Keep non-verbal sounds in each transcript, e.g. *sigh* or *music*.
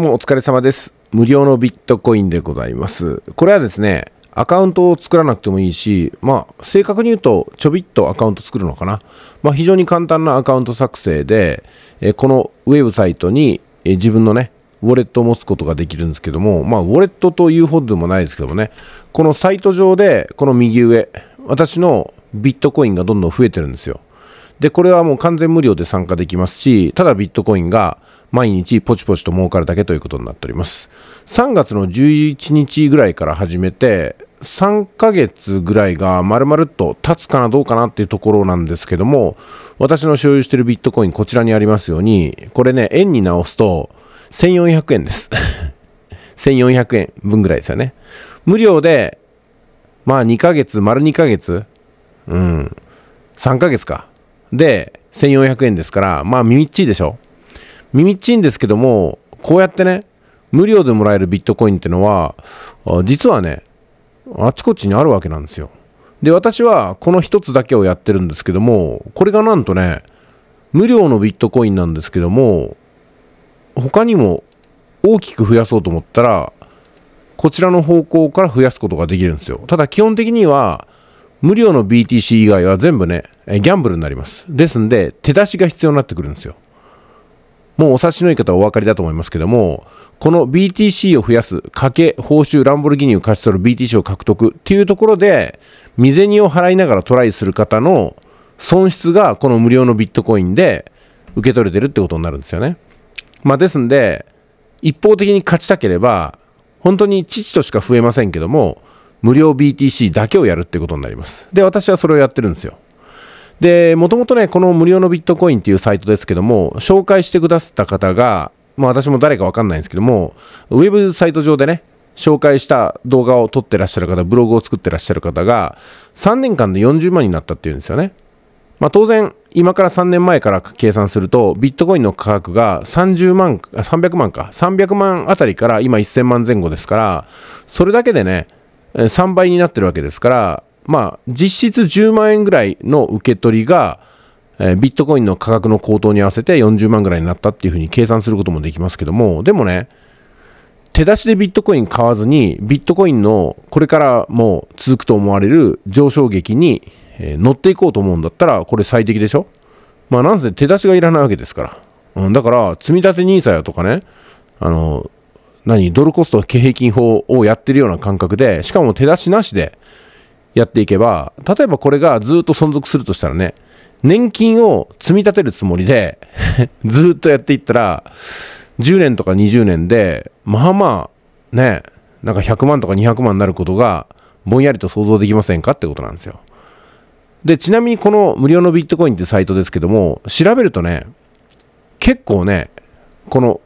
もお疲れ様です。無料のビットコインでございます。これはですね、アカウントを作らなくてもいいし、まあ、正確に言うと、ちょびっとアカウント作るのかな。まあ、非常に簡単なアカウント作成で、えこのウェブサイトに、え自分のね、ウォレットを持つことができるんですけども、まあ、ウォレットというほどでもないですけどもね、このサイト上で、この右上、私のビットコインがどんどん増えてるんですよ。で、これはもう完全無料で参加できますし、ただビットコインが毎日ポチポチと儲かるだけということになっております。3月の11日ぐらいから始めて、3ヶ月ぐらいが丸々と経つかなどうかなっていうところなんですけども、私の所有しているビットコインこちらにありますように、これね、円に直すと1400円です。1400 *laughs* 円分ぐらいですよね。無料で、まあ2ヶ月、丸2ヶ月、うん、3ヶ月か。で、1400円ですから、まあみっちいでしょ。耳っちいんですけども、こうやってね、無料でもらえるビットコインってのは、実はね、あちこちにあるわけなんですよ。で、私はこの一つだけをやってるんですけども、これがなんとね、無料のビットコインなんですけども、他にも大きく増やそうと思ったら、こちらの方向から増やすことができるんですよ。ただ基本的には、無料の BTC 以外は全部ね、ギャンブルになります。ですんで、手出しが必要になってくるんですよ。もうお察しのいい方はお分かりだと思いますけども、この BTC を増やす、賭け、報酬、ランボルギーニを勝ち取る BTC を獲得っていうところで、未銭を払いながらトライする方の損失がこの無料のビットコインで受け取れてるってことになるんですよね。まあ、ですんで、一方的に勝ちたければ、本当に父としか増えませんけども、無料 BTC だけをやるってことになります。で、私はそれをやってるんですよ。で、もともとね、この無料のビットコインっていうサイトですけども、紹介してくださった方が、まあ私も誰かわかんないんですけども、ウェブサイト上でね、紹介した動画を撮ってらっしゃる方、ブログを作ってらっしゃる方が、3年間で40万になったっていうんですよね。まあ当然、今から3年前から計算すると、ビットコインの価格が30万、300万か、300万あたりから今1000万前後ですから、それだけでね、3倍になってるわけですから、まあ、実質10万円ぐらいの受け取りが、えー、ビットコインの価格の高騰に合わせて40万ぐらいになったっていうふうに計算することもできますけども、でもね、手出しでビットコイン買わずに、ビットコインのこれからも続くと思われる上昇劇に、えー、乗っていこうと思うんだったら、これ最適でしょまあなんせ手出しがいらないわけですから。うん、だから、積み立て NISA やとかね、あの、何、ドルコスト平均法をやってるような感覚で、しかも手出しなしで、やっていけば、例えばこれがずっと存続するとしたらね、年金を積み立てるつもりで *laughs* ずっとやっていったら、10年とか20年で、まあまあ、ね、なんか100万とか200万になることが、ぼんやりと想像できませんかってことなんですよ。で、ちなみにこの無料のビットコインってサイトですけども、調べるとね、結構ね、この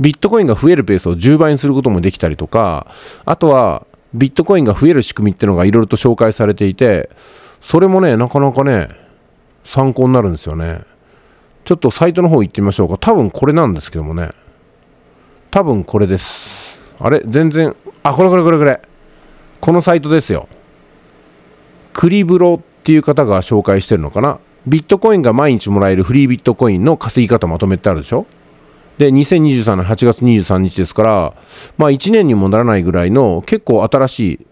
ビットコインが増えるペースを10倍にすることもできたりとか、あとはビットコインが増える仕組みっていうのがいろいろと紹介されていてそれもねなかなかね参考になるんですよねちょっとサイトの方行ってみましょうか多分これなんですけどもね多分これですあれ全然あこれこれこれこれこのサイトですよクリブロっていう方が紹介してるのかなビットコインが毎日もらえるフリービットコインの稼ぎ方まとめてあるでしょで、2023年8月23日ですから、まあ1年にもならないぐらいの結構新しい、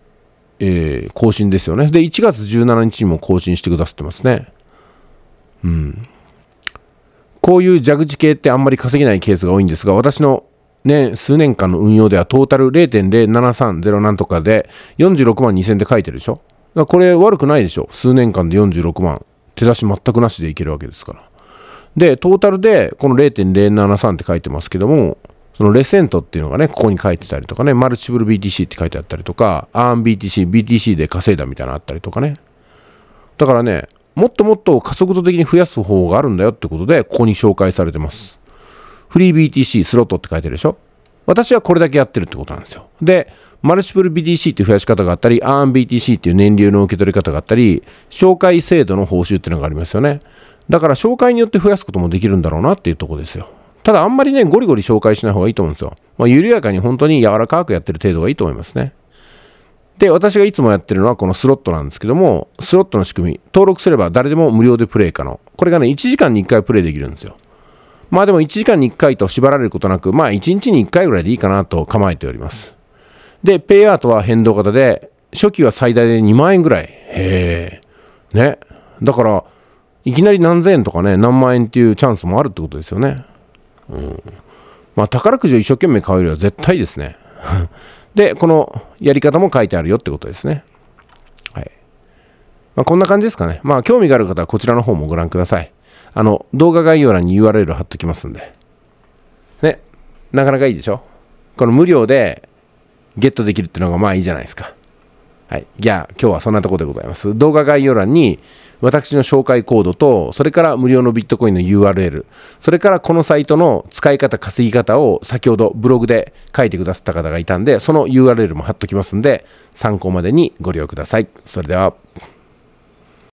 えー、更新ですよね。で、1月17日にも更新してくださってますね。うん。こういう蛇口系ってあんまり稼げないケースが多いんですが、私の年、数年間の運用ではトータル0.0730なんとかで46万2000で書いてるでしょこれ悪くないでしょ数年間で46万。手出し全くなしでいけるわけですから。で、トータルでこの0.073って書いてますけども、そのレセントっていうのがね、ここに書いてたりとかね、マルチブル BTC って書いてあったりとか、ARMBTC、BTC で稼いだみたいなのあったりとかね。だからね、もっともっと加速度的に増やす方法があるんだよってことで、ここに紹介されてます。フリー BTC スロットって書いてるでしょ私はこれだけやってるってことなんですよ。で、マルチプル BTC っていう増やし方があったり、ARMBTC っていう燃料の受け取り方があったり、紹介制度の報酬っていうのがありますよね。だから紹介によって増やすこともできるんだろうなっていうとこですよ。ただあんまりね、ゴリゴリ紹介しない方がいいと思うんですよ。まあ、緩やかに本当に柔らかくやってる程度がいいと思いますね。で、私がいつもやってるのはこのスロットなんですけども、スロットの仕組み、登録すれば誰でも無料でプレイ可能。これがね、1時間に1回プレイできるんですよ。まあでも1時間に1回と縛られることなく、まあ1日に1回ぐらいでいいかなと構えております。で、ペイアートは変動型で、初期は最大で2万円ぐらい。へえ。ね。だから、いきなり何千円とかね、何万円っていうチャンスもあるってことですよね。うん。まあ、宝くじを一生懸命買うよりは絶対ですね。*laughs* で、このやり方も書いてあるよってことですね。はい。まあ、こんな感じですかね。まあ、興味がある方はこちらの方もご覧ください。あの、動画概要欄に URL 貼っときますんで。ね。なかなかいいでしょこの無料でゲットできるっていうのがまあいいじゃないですか。はい。じゃあ、今日はそんなところでございます。動画概要欄に、私の紹介コードと、それから無料のビットコインの URL、それからこのサイトの使い方、稼ぎ方を先ほどブログで書いてくださった方がいたんで、その URL も貼っときますんで、参考までにご利用ください。それでは。